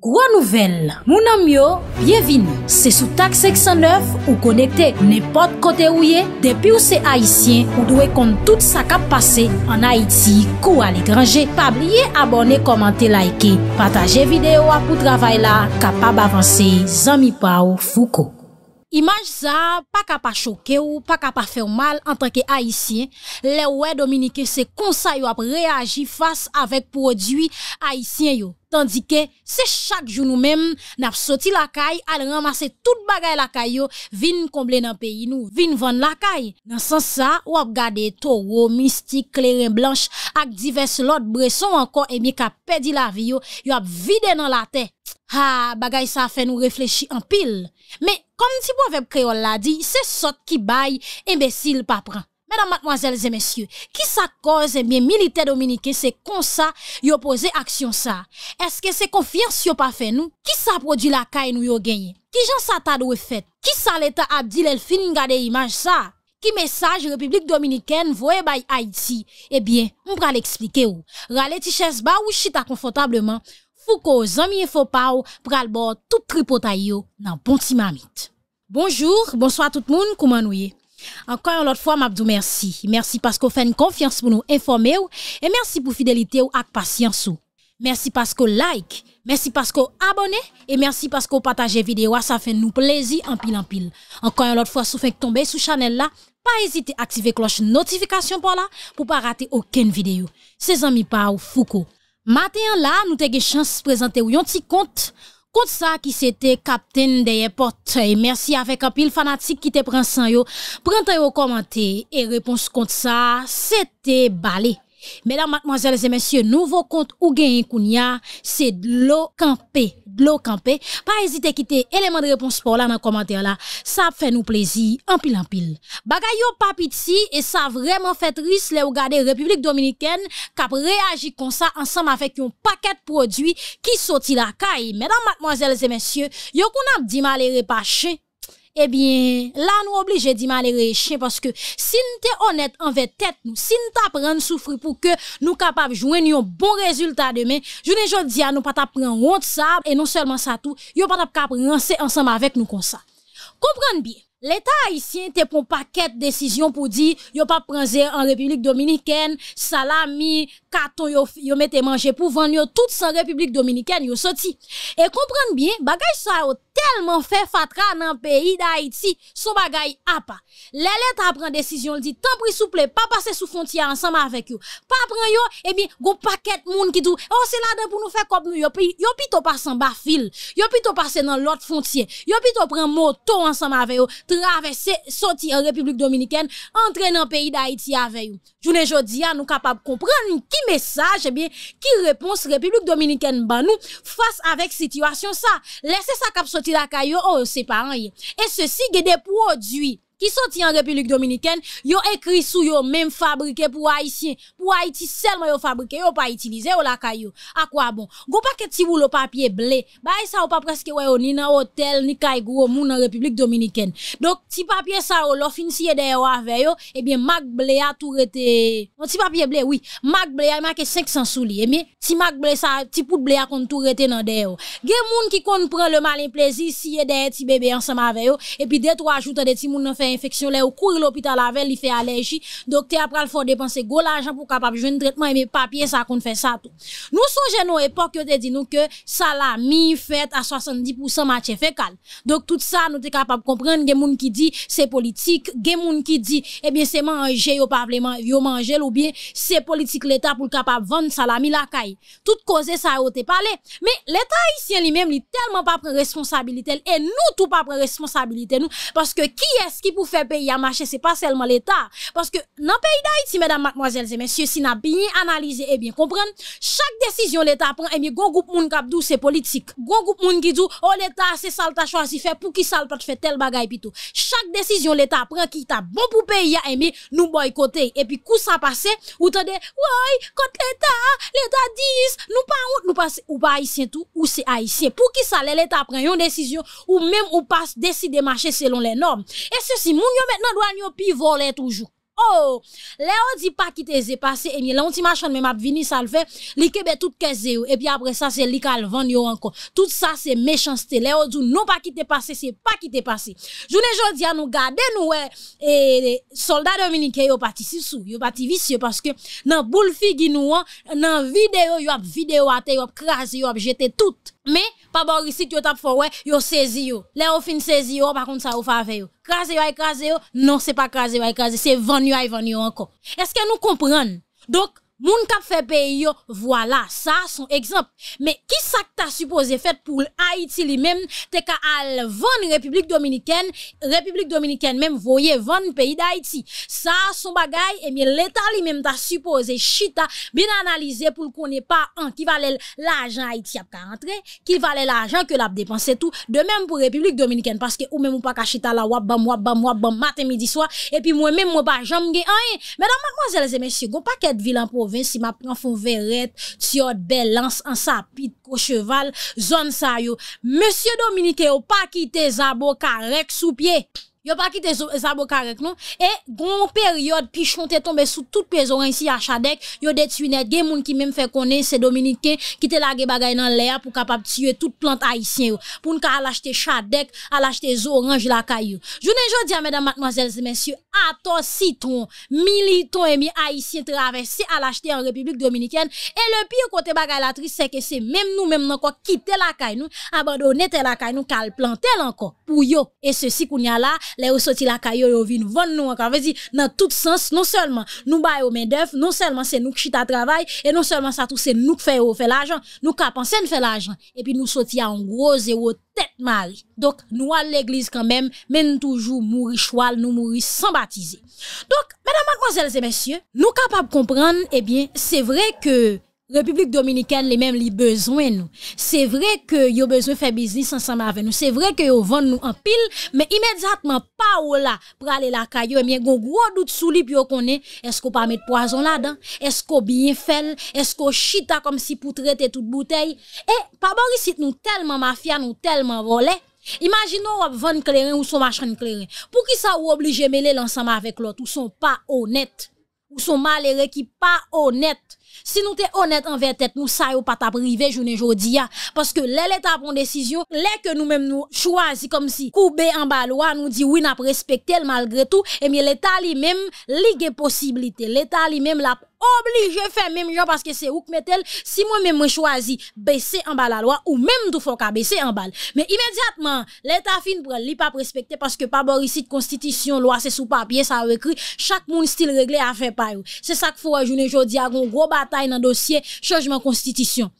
Gwa nouvel, mounan myo, byevine, se sou tak 609 ou konekte nepot kote ouye, depi ou se Haitien ou dwe kont tout sa kap pase an Haiti kou al e grange, pa blye abone, komante, laike, pataje videyo apou travay la, kapab avanse, zami pa ou fuko. Image ça, pas qu'à pas choquer ou pas qu'à pas faire mal en tant qu'haïtien. Les ouais dominicains, c'est comme ça, à réagir face avec produit haïtien, yo. Tandis que, c'est chaque jour nous-mêmes, n'a sorti la caille, à ramasser tout bagaille la caille, yo, vin combler dans pays, nous, vin vendre la caille. Dans ce sens ça, ou ap gade taureau, mystique, clairin blanche, avec diverses lot bressons encore, et bien qu'à perdu la vie, yo, a vidé dans la tête. Ha, ah, bagaille ça fait nous réfléchir en pile. Mais, comme si proverbe créole l'a dit, c'est sot qui baille, imbécile pas prend. Mesdames, mademoiselles et messieurs, qui ça cause, eh bien, militaire dominicain, c'est comme ça, yo posé action ça. Est-ce que c'est confiance yo pas fait nous? Qui ça produit la caille nous yo gagné? Qui j'en ça t'a fait? Qui ça l'état a dit gade image ça? Ki message Dominicaine dominicaine by Haïti Eh bien, on va l'expliquer ou. Rale ti ba ou chita confortablement Foucault, Zamier Fopao, Pralbor, tout tripotaïo dans timamit. Bonjour, bonsoir tout le monde, comment vous encore une autre fois, m'abdou merci. Merci parce que vous faites confiance pour nous informer et merci pour fidélité ou ak patience ou. Merci parce que like, merci parce que abonnez et merci parce que partagez vidéo, ah, ça fait nous plaisir en pile en pile. Encore une fois, si vous tomber sous channel là, pas hésiter à activer cloche notification pour là pour pas rater aucune vidéo. Ces amis Pau, Foucault. Maten la, nou te ge chans prezante ou yon ti kont, kont sa ki se te kapten deye porte. E mersi ave kapil fanatik ki te prensan yo, prentan yo komante, e repons kont sa, se te bale. Mesdames, mademoiselles et messieurs, nouveau compte ou et Kounia, c'est de l'eau campée. De l'eau campée. Pas hésiter à quitter élément de réponse pour là dans le commentaire là. Ça fait nous plaisir, en pile en pile. pas et ça vraiment fait triste les regarder République Dominicaine qui réagi comme ça ensemble avec un paquet de produits qui sortit la caille. Mesdames, mademoiselles et messieurs, yo qu'on a dit malheureux pas eh bien, là, nous obligés de les chien, parce que si nous sommes honnête envers tête, nous, si nous t'apprenons souffrir pour que nous capables de jouer un bon résultat demain, je ne dis à nous pas t'apprendre ça, et non seulement ça tout, y'a pas ensemble avec nous comme ça. Comprenez bien. L'État haïtien n'a pas paquet de décision pour dire, yo pas prendre en République dominicaine, salami, carton, yo, yo mettait manger pour vendre, toute sa République dominicaine, yo sorti. Et comprenez bien, bagage ça, tellement fait fatra dans le pays d'Haïti, son bagay a pas. Les lettres prend décision, dit, tant pis souple, pas passer sous frontière ensemble avec vous. Pas prendre yo, eh bien, gon paquet de monde qui oh, c'est là dedans pour nous faire comme nous, yo, yo de passe en bas fil, yo de passer dans l'autre frontière, yo pito prendre moto ensemble avec vous, traverser, sortir en République Dominicaine, entrer dans le pays d'Haïti avec vous. Je ne dis nous capables de comprendre qui message, eh bien, qui réponse République Dominicaine, nous, face avec situation ça. Laissez ça cap Oh, Et ceci, des produits qui sont en République Dominicaine, yo écrit sous yo même fabriqué pour Haïtiens ou Haïti seulement yo fabriqué, yo pas utilisé ou la caillou. a quoi bon? Gon paquet ti boulot papier blé. Bah ça ou pas presque wè ni dans hôtel ni caille gros moun en République dominicaine. Donc ti papier ça ou l'a fin si derrière avec yo, eh bien Mac blé a tout rete. On ti papier blé oui, Mac blé a marqué 500 souliers. Eh bien ti Mac blé ça ti pout blé a kon tout rete dans derrière. gè moun ki kon prend le malin plaisir si derrière ti bébé ensemble avec yo et puis deux trois jours de ti moun fait infection là ou courir l'hôpital avec il fait allergie. Docteur après le faut dépenser gros l'argent pour capable de traitement et mes papiers, ça qu'on fait ça tout. Nous songeons nos époques, yo te dit nous que salami fait à 70% match fécal. Donc tout ça, nous sommes capables de comprendre, des gens qui dit c'est politique, des gens qui dit, eh bien, c'est manger, yo pas yo manger, ou bien c'est politique l'État pour capable vendre salami la caille. Tout cause ça yo te parlé. Mais l'État haïtien lui-même, il tellement pas prendre responsabilité, et nous tout pas prendre responsabilité, nous, parce que qui est-ce qui pour faire payer à marcher, c'est pas seulement l'État. Parce que dans le pays d'Haïti, mesdames, mademoiselles et messieurs, si si na bien analysé et eh bien comprendre chaque décision l'État prend et eh bien, goun goup moun kap dou se politik. Goun goup moun ki dou, o oh, l'Etat se salta choisi pour pou ki salta pas fait tel bagay pi tout. Chaque décision l'État prend, qui ta bon pour pays ya aimé nous boycotter. Et puis, pi ça ou t'as dit, contre l'État l'État l'État nous pas pa out, nous ou pas ici tout ou c'est haïtien pour qui ça, l'État prend une décision ou même ou pas décider marcher selon les normes et ceci moun yon maintenant nan yon yo pi vole Oh, là on dit pas qui t'es passé et bien là on dit machin même m'a vini ça le fait, li kebe tout caisse et puis après ça c'est li k'al vendre yo encore. Tout ça c'est méchanceté. Là on dit non pas qui t'es passé, c'est pas qui t'es passé. Journée jodi a nous garder nous et soldats dominicains yo parti si sou, yo parti vicieux parce que dans boule figi nous dans hein, vidéo yo a vidéo à yo a craser, yo a jeter tout. Mais pas bon ici yo tap for ouais, yo saisi yo. Là on fin saisi yo par contre ça ou fa avec yo. Craser yo, écraser non c'est pas craser yo, écraser, c'est yon yon yon encore. Est-ce que nous comprenons? Donc, Moun kap fait pays voilà, ça son exemple. Mais qui ça t'a supposé fait pour Haïti lui-même, t'es qu'à al vendre République Dominicaine, République Dominicaine même voyez vendre pays d'Haïti. Ça son bagay, et eh bien l'État lui-même t'a supposé chita bien analysé pour qu'on n'ait pas un qui valait l'argent Haïti à rentrer, qui valait l'argent que l'a dépensé tout, de même pour République Dominicaine parce que ou même ou pas qu'à chita la wap bam wap matin midi soir et puis moi même moi pas vais rien. Mesdames mademoiselles et messieurs, go paquet de vilain pour si ma profondeur est verret, si lance lance un sapit, ko cheval, zone sa yo. Monsieur Dominique yo pas quitter zabo karek sous pied. Yo pas quitté Zabo avec non? Et, gon période, pichon t'es tombé sous toute maison ici à Chadek, yo détruit net, gen moun qui même fait connaître c'est Dominicains qui te lagé bagay dans l'air pour capable tuer toute plante haïtienne, pour nous qu'à l'acheter Chadek, à l'acheter orange la caillou. Je ne dis à mesdames, mademoiselles et messieurs, à citron, militon et mi haïtiens traversés à l'acheter en République Dominicaine. Et le pire côté bagay la triste, c'est que c'est même nous, même encore quitter la caille nous, abandonner la caille nous, qu'à planter encore, pour yo. Et ceci qu'on y a là, les ou sorti la caillou yo vinn nous encore. Veut dans tout sens non seulement nous baillons main d'œuvre, non seulement c'est nous qui chita travail et non seulement ça tout c'est nous qui fait l'argent, nous ka penser nous faire l'argent et puis nous sorti en gros zéro tête mari. Donc nous à l'église quand même, même toujours mourir choual nous mourir sans baptiser. Donc mesdames mademoiselles et messieurs, nous capables comprendre eh bien, c'est vrai que République Dominicaine, les mêmes, les besoins, nous. C'est vrai que yo besoin faire business ensemble avec nous. C'est vrai que yo vend nous en pile, mais immédiatement, pas là, pour aller la caillou, a eh bien, gros doute sous lui, puis connaît, est-ce qu'on pas mettre poison là-dedans? Est-ce qu'on bien fait? Est-ce qu'on chita comme si pour traiter toute bouteille? Et, eh, pas bon, ici, nous tellement mafia, nous tellement volé. Imaginons on vendre clairin ou son machin clairin. Pour qui ça ou de mêler l'ensemble avec l'autre, ou sont pas honnêtes? Ou sont malheureux qui pas honnêtes? Si nous t'es honnête envers tête, nous ça pas t'a privé journée pas parce que l'État prend décision, l'est que nous-mêmes nous choisissons comme si couper en bas loi nous dit oui n'a respecté malgré tout et eh bien l'État lui-même ligue possibilité, l'État lui-même l'a obligé faire même genre parce que c'est où que metel si moi-même moi choisis baisser en bas la loi ou même tout faut baisser en bas mais immédiatement l'état fin pour ne pas respecter parce que pas de constitution loi c'est sous papier ça écrit chaque monde style réglé à faire pas c'est ça qu'il faut journée jodi a gros bataille dans le dossier changement constitution.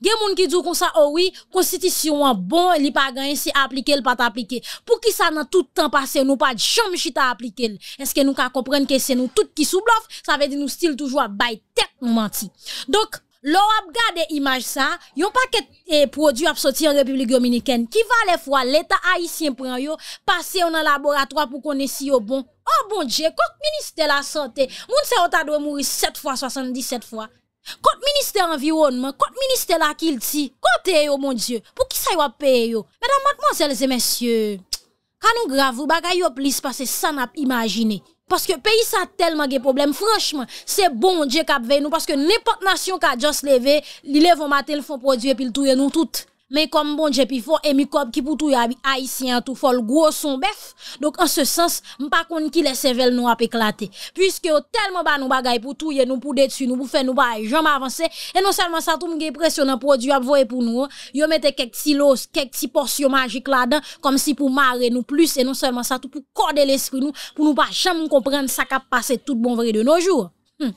Il y a des gens qui disent comme ça, oh oui, constitution est bon, li pas gagné, si appliqué, pas appliqué. Pour qui ça, dans tout le temps passé, nous pas de chambre chita appliqué? Est-ce que nous comprenons que c'est nous tous qui sous bluff? Ça veut dire nous style toujours by tête nous mentir. Donc, l'on a regardé image ça, yon paquet de eh, produits a sorti en République Dominicaine qui va les fois l'État haïtien prend yo, passer en laboratoire pour connaître si bon. Oh bon Dieu, quand ministère la santé, moun se t'a doit mourir 7 fois 77 fois. Quand ministère environnement, quand ministère la kilti, côté yo mon Dieu, pour qui ça va payer yo? Mesdames, mademoiselles et messieurs, quand nous grave bagay yo plus ça n'a imaginé. Paske peyi sa telman ge problem, franschman, se bon diye kap vey nou, paske nepot nasyon ka just leve, li levon maten l fon podye pil touye nou tout. mais comme bon Dieu puis fort et copes qui pour tout haïtien tout fol gros son bœuf donc en ce sens sais pas qui les cervelles nous a éclaté puisque tellement ba nous bagaille pour tout nous pour détruire nous pour faire nous pas jamais avancer et non seulement ça tout pour impressionnant produit a voyer pour nous hein. yo mettez quelques silos quelques petits portions magiques là-dedans comme si pour marrer nous plus et non seulement ça tout pour corder l'esprit nous pour nous pas jamais comprendre ça qui a passé tout bon vrai de nos jours hmm.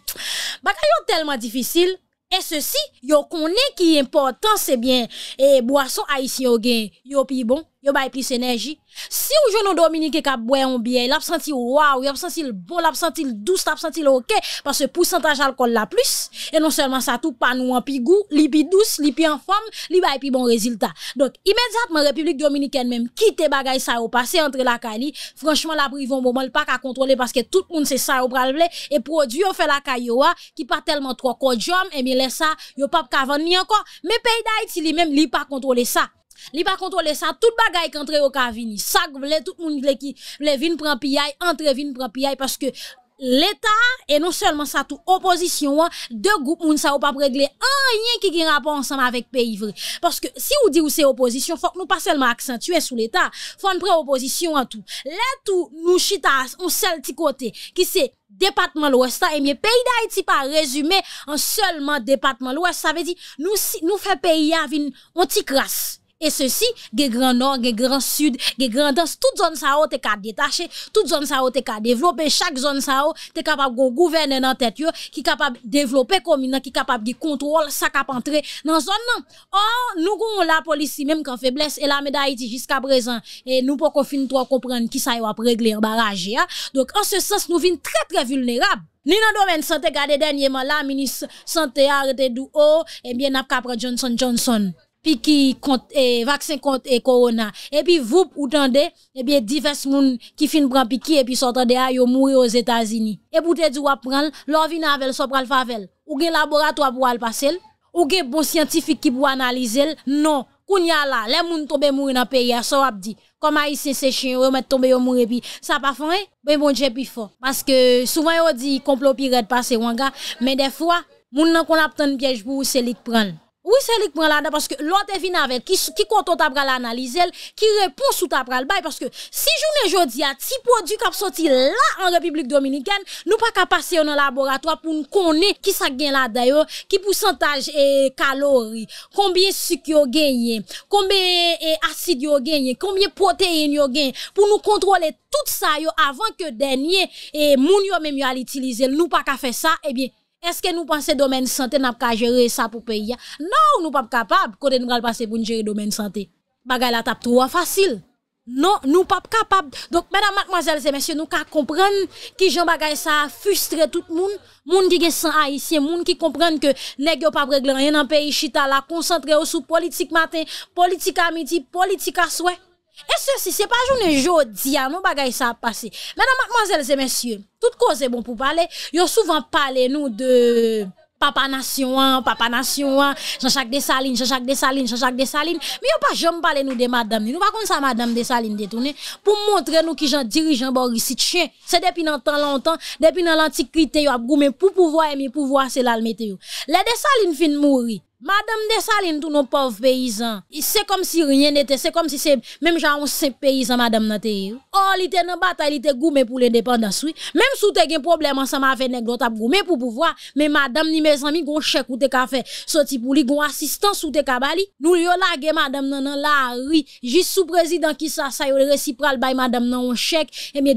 bagaille tellement difficile et ceci, yo connaît qui est important, c'est eh bien. Et eh, boisson haïtien, yon pi bon yo bay plus énergie. Si ou jeune Dominique qui a boire un bière, senti waouh, il a senti le bon, l'a senti le douce, l'a senti le OK parce que pourcentage alcool la plus et non seulement ça tout pas nous en goût, li pi douce, li pi en forme, li bay pi bon résultat. Donc immédiatement République dominicaine même quitte bagay ça au passé entre la Cali, franchement la au moment le pas qu'à contrôler parce que tout le monde c'est ça au bral et produit on fait la cailloua ah, qui pas tellement trop cordium et bien ça, yo pas ni encore. Mais pays d'Haïti lui-même li pas contrôler ça. Li pa kontrole sa, tout bagay kantre au ka vini. Sak vle, tout moun vle ki, vle vin pran piyay, antre vin pran Parce que l'État et non seulement sa tout opposition, deux groupes ne moun sa ou pa qui an yen ki gen ensemble avec pays vrai. Parce que si ou di ou se opposition faut pas seulement seulement accentuer l'État. l'État nous pre opposition à tout. Lè tout nous chita on seul ti côté qui c'est département l'Ouest, et bien, pays d'Haïti pas résumé en seulement département l'Ouest, ça veut dire, nous, nous fait pays à une crasse. Et ceci, le grand nord, le grand sud, le grand dans toute zone ça t'es qu'à détacher, toute zone ça t'es développer, chaque zone ça capable de gouverner dans tête qui capable de développer commune, qui capable de contrôler ça cap entrer dans zone Or, nous avons la police même quand faiblesse et la médaille jusqu'à présent et nous pas finir trop comprendre qui ça va régler en barrage. Donc en ce sens nous sommes très très vulnérables. Ni dans domaine santé garder dernièrement la ministre santé arrêté d'où oh, et eh bien n'a Johnson Johnson puis qui compte eh, vaccin contre le eh, corona et puis vous vous tendez et eh bien divers moun qui fin prend piki et puis sont en train yo mourir aux États-Unis et pour te dire ou prendre l'or vin avec so favel ou gen laboratoire pour al passer ou gen bon scientifique qui pour analyser non a là les moun tomber mourir dans pays ça a dit comme haïtien c'est chien ou met tomber yo mourir puis ça pas fin hein? ben bon Dieu plus fort parce que souvent on dit complot pirate passer wanga mais des fois moun nan qu'on a piège pour c'est li prendre oui, c'est lui parce que l'autre venu avec qui qui compte t'a pral analyser, qui répond sous ta pral bail parce que si journée jodi a ti produit qui sorti là en République dominicaine, nous pas qu'à passer dans laboratoire pour nous connaître qui ça gagne là d'ailleurs qui pourcentage et calories, combien sucre yo gagné, combien acide yo gagné, combien protéines yo gagné pour nous contrôler tout ça avant que dernier et moun yo même yo à l'utiliser, nous pas qu'à faire ça, eh bien est-ce que nous pensons domaine santé n'a pas gérer ça pour pays Non, nous sommes pas capables. Quand nous allons passer pour gérer domaine santé, bagay la tap trop facile. Non, nous pas capables. Donc, mesdames, mademoiselles et messieurs, nous comprenons qui j'en bagay ça a frustré tout le monde. gens qui sont sans haïtien, monde qui comprennent que n'est pas réglé rien dans le pays, chita la, concentré sur politique matin, politique la politique à souhait. E se si, se pa joun e jodi ya, nou bagay sa ap pase. Mè nan, mademoiselles et messieurs, tout cause est bon pou pale, yon souvan pale nou de... Papa Nation, Papa Nation, hein, Jean-Jacques Dessalines, Jean-Jacques Dessalines, Jean-Jacques Dessalines. Mais on pas jamais parlé nous de madame. Nous pas comme ça madame Dessalines détourné pour montrer nous qui gens dirigeant Boris chien. C'est depuis dans longtemps, depuis dans l'antiquité, y a pour pouvoir et pouvoir c'est là le météo. Les Dessalines fin mourir. Madame Dessalines, tous nos pauvres paysans, c'est comme si rien n'était, c'est comme si c'est même genre un simple paysan, madame Natéo. Oh, il était nan bataille, il était goumé pour l'indépendance, oui. Même si as gen problème ensemble avec nèg l'autre goumé pour pouvoir, mais madame ni mes amis gon chèque ou te ka fait sorti pour li gon assistance ou te ka bali. Nous yo lage madame nan nan la ri, juste sous président qui ça ça yo récipral bay madame nan un chèque et bien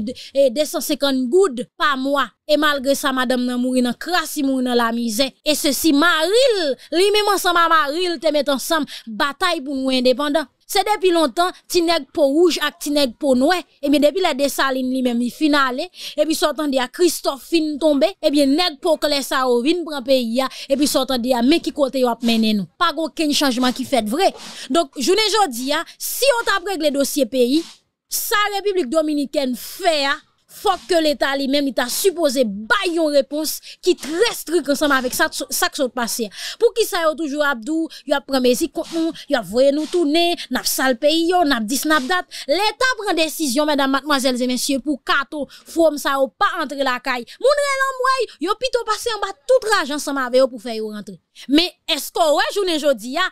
250 goud par mois. Et malgré ça, madame nan mouri nan crasse, mouri nan la misère. Et ceci, Maril, li même ensemble Maril, te met ensemble bataille pour nous indépendants. C'est depuis longtemps, tu n'es pas rouge et tu n'es pas noir. Et bien, depuis la dessaline lui-même, il finale. Et puis, s'entendit à Christophe fin tombé. Et bien, n'est pas clé ça au vin prend pays. Et puis, s'entendit à mais qui côté y'a mené nous. Pas de changement qui fait vrai. Donc, je ne dis, si on t'a réglé dossier pays, sa République Dominicaine fait, faut que l'État lui-même, il t'a supposé bailler une réponse qui très stricte ensemble avec ça, ça qui s'est passé. Pour qui ça, toujours Abdou, il a promis contre nous, il a voyé nous tourner, n'a sale pays, on n'a dit snap date. L'État prend décision, mesdames, mademoiselles et messieurs, pour kato, forme ça, yo pas entrer la caille. Moun relan moi, yo plutôt passé en bas tout l'argent ensemble avec eux pour faire rentrer. Mais est-ce qu'on ouais journée aujourd'hui soldats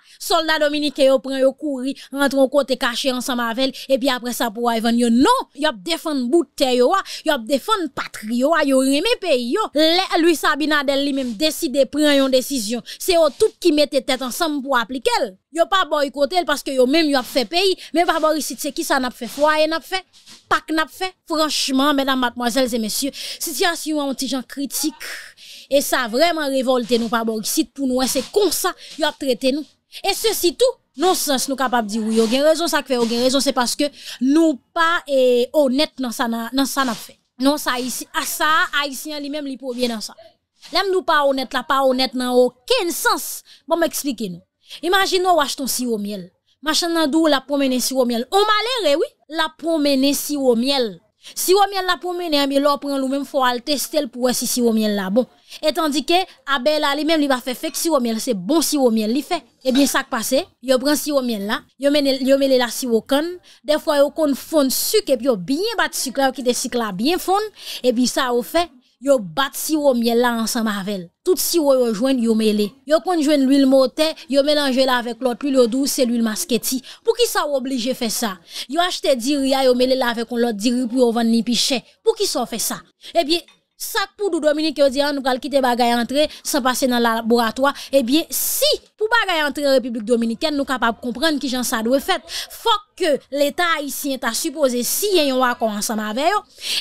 soldat Dominique prennent prend yo courir rentre au côté caché ensemble avec et puis après ça pour y venir non défendu défend bouteille yo yo défend patrie ont yo le pays lui lui Sabinadel lui même décide prendre une décision c'est au tout qui mettait tête ensemble pour appliquer yo pas boycotté parce que yo même yo a fait pays mais pas boycotté c'est qui ça n'a fait et n'a fait pas n'a fait franchement mesdames mademoiselles et messieurs situation anti gens critique et ça vraiment révolté nous pas boycotté pour nous c'est comme ça yo a traité nous et ceci tout non sens nous capable dire oui yo gen raison ça fait yo raison c'est parce que nous pas honnêtes eh, honnête dans ça non ça n'a fait non ça ici à ah, ça haïtien lui-même lui bien dans ça Même nous pas honnête la pas honnête n'a aucun sens bon m'expliquer nous Imagine ou achetons si au miel. Machin nan dou la si au miel. On malere, oui, la si au miel. au miel la promener, mais eh l'on prend lui-même faut al tester pour si au miel là bon. Et tandis que Abel lui même lui va faire fait au miel, c'est bon au miel li fait. Eh bien ça passe, Il prend au miel là, il mène il mène la sirop con. des fois yo kon fond sucre et puis yo bien bat sucre qui des sucre là bien fond et puis ça au fait yo bat si miel là ensemble avec tout si yo joindre yo mêlé yo kon l'huile motée, yo mélanger là avec l'autre huile douce et l'huile masqueti pour qui ça obligé faire ça yo acheter diri yo mêlé là avec l'autre diri pour vendre ni pichet pour qui ça fait ça Eh bien sac pour Dominique qui dit hein, on va quitter République Dominicaine sans passer dans le laboratoire Eh bien si pour bagaille entrer République dominicaine nous capable comprendre qui gens ça faire fait faut que l'état haïtien soit supposé si un hein, accord ensemble avec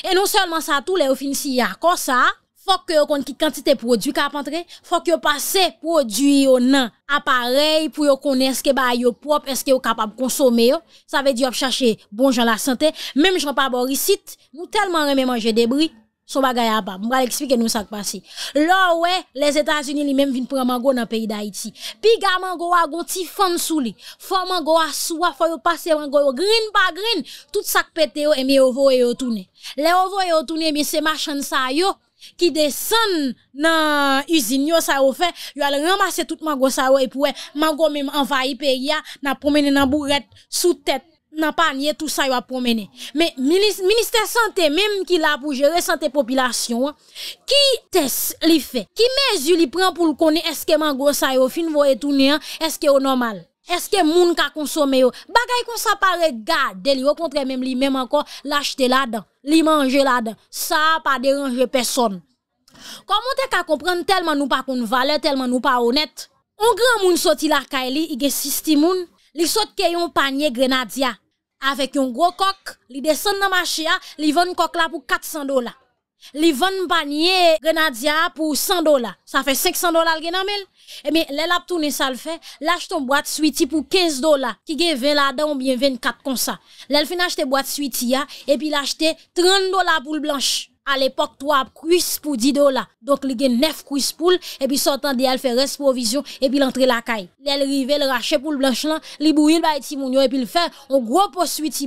et non seulement ça tout les fin si accord ça faut que vous qui quantité produit qu'a Il faut que passer les produit au les appareil pour qu'ils connaître ce que bah propres, propre est-ce que de capable consommer ça veut dire chercher bonjour gens la santé même j'en pas bon nous tellement aimé manger débris son bagay à pas. Je expliquer nous ça qui passe. Là, ouais, les États-Unis, viennent prendre mango dans le pays d'Haïti. Piga mango a petit femme sous lui. Femme mango a soua, faut passer mango green par green. Tout ça qui pète yo, et eh bien, ovo et yo tourne. Les ovo et yo tourne, eh mais c'est machin ça yo. Qui descend dans l'usine, il ça yo fait, yo al ramasser tout mango ça Il et puis, mango même envahi pays, n'a promené dans bourrette, sous tête, n'a pas nié tout ça va promener mais ministère santé même qui là pour gérer santé population qui test li fait qui mesure li prend pour le connaître est-ce que mangro ça yo fin voye tourner est-ce que au normal est-ce que moun ka consomme yo bagay kon sa pa pas regarder au contraire même li même encore l'acheter là-dedans li manger là-dedans ça pas déranger personne comment est-ce ka comprendre tellement nous pas de valeur tellement nous pas honnête un grand monde sorti la kaili, il y a 6 moun, li sot panier grenadia avec un gros coq, il descend dans marché, hein. il vend coq là pour 400 dollars. Il vend panier grenadier pour 100 dollars. Ça fait 500 dollars le gagnamel. Et mais il a ça le fait, acheté une boîte sweetie pour 15 dollars qui gagne 20 là-dedans ou bien 24 comme ça. a fin acheter boîte sweetie hein. et puis l'acheter 30 dollars pour le blanche à l'époque trois cuisses pour 10 dollars. Donc il gagne 9 cuisses pour et puis sortant de elle fait reste provision et puis l'entrée la caille. Elle rive le rache pour le blanche là, li bouille ba ti et puis il fait un gros poursuite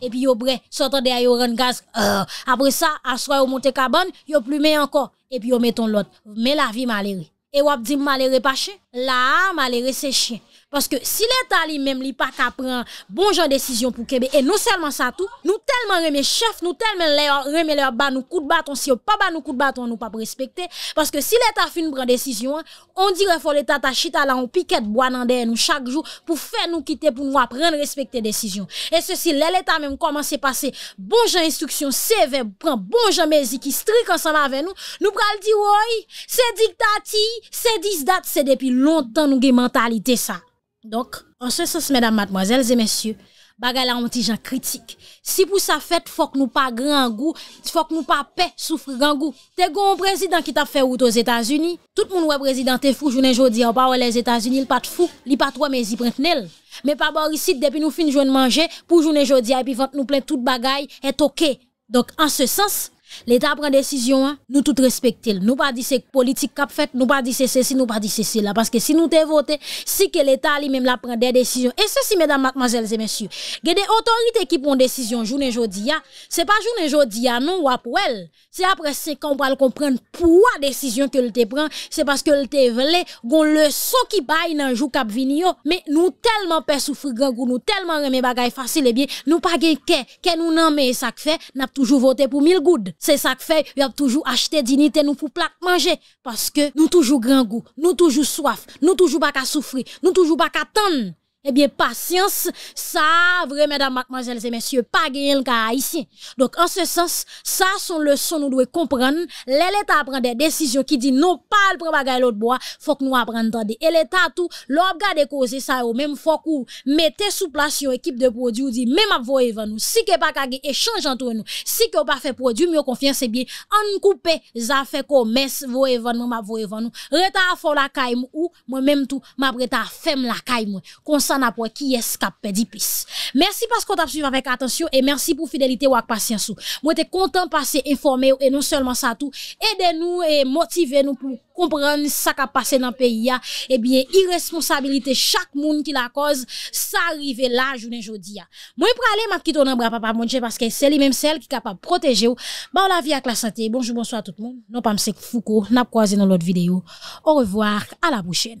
et puis yo bré sortant de yo rend gaz. Euh, après ça, assoir au monte cabane, yo plumé encore et puis yo mettons l'autre. Mais la vie malheureux. Et wap dit malheureux pas chien, là malheureux c'est chien. Parce que si l'État lui-même n'est pas qu'à prendre bon genre décision pour Québec, et non seulement ça tout, nous tellement remet chef, nous tellement remet leur bas, nous coup de bâton, si on pas bas nous coup de bâton, nous pas respecter. Parce que si l'État une prend décision, on dirait faut l'État ta là, on piquette bois dans nous chaque jour pour faire nous quitter, pour nous apprendre à respecter décision. Et ceci, l'État même commence à passer bon genre instruction sévère, prend bon genre qui strict ensemble avec nous, nous le dire, oui, c'est dictati, c'est 10 dates, c'est depuis longtemps nous avons mentalité ça. Donc, en ce sens, mesdames, mademoiselles et messieurs, les un petit gens critique. Si pour ça fête, faut que nous pas grand goût, faut que nous pas paix souffrir grand goût. T'es un président qui t'a fait route aux États-Unis. Tout le monde ouais président t'es fou, journée jodi, on parle les États-Unis, il pas de fou, il pas trop mais il prennent Mais pas bon ici depuis nous fin de manger pour journée jodi et puis nous plein toute bagaille est OK. Donc en ce sens, L'État prend des décisions, hein. nous tout respecter. Nous pas dit c'est politique cap fait, nous pas dit c'est ceci, nous pas dit c'est cela. Parce que si nous t'es voté, si que l'État lui-même la prend des décisions. Et ceci, mesdames, mademoiselles et messieurs, il y a des autorités qui prennent décision journée Ce hein. C'est pas journée jour, hein, non, ou après C'est après c'est qu'on va le comprendre pourquoi décision que l'État prend. C'est parce que le te qu'on le son qui baille dans jour cap vini Mais nous tellement peur souffrir grand nous tellement remet choses facile et bien, nous pas gain que, que nous n'en mais ça fait, n'a toujours voté pour 1000 goudes. C'est ça que fait, nous avons toujours acheté dignité nous pour manger. Parce que nous toujours grand goût, nous toujours soif, nous toujours pas qu'à souffrir, nous toujours pas qu'à attendre eh bien, patience, ça, vrai, mesdames, mademoiselles et messieurs, pas gagner le cas haïtien. Donc, en ce sens, ça, son leçon, nous devons comprendre. L'État prend des décisions qui dit non, pas le prendre l'autre bois, faut que nous apprenions Et l'État, tout, des causer ça, ou même, faut que mettez sous place une équipe de produits, dit, même à vous, nous, si que pas gagner échange entre nous, si que pas fait produit, mieux confiance, c'est bien, en couper ça fait commerce, vous, nous, ma vous, nous. Retard, faut la caille, ou, moi-même, tout, ma prête à la caille, ça n'a pas qui est ce Merci parce qu'on t'a suivi avec attention et merci pour fidélité ou patience. Moi t'es content passer informé et non seulement ça tout, aidez-nous et motivez-nous pour comprendre ça qui a passé dans le pays Eh bien irresponsabilité chaque monde qui la cause ça arrive là journée jeudi Moi pour aller m'a quitter bras papa Dieu parce que c'est lui même celle qui est capable de protéger ou la vie avec la santé. Bonjour bonsoir tout le monde. Non pas me Foucault, n'a croisé dans l'autre vidéo. Au revoir, à la prochaine.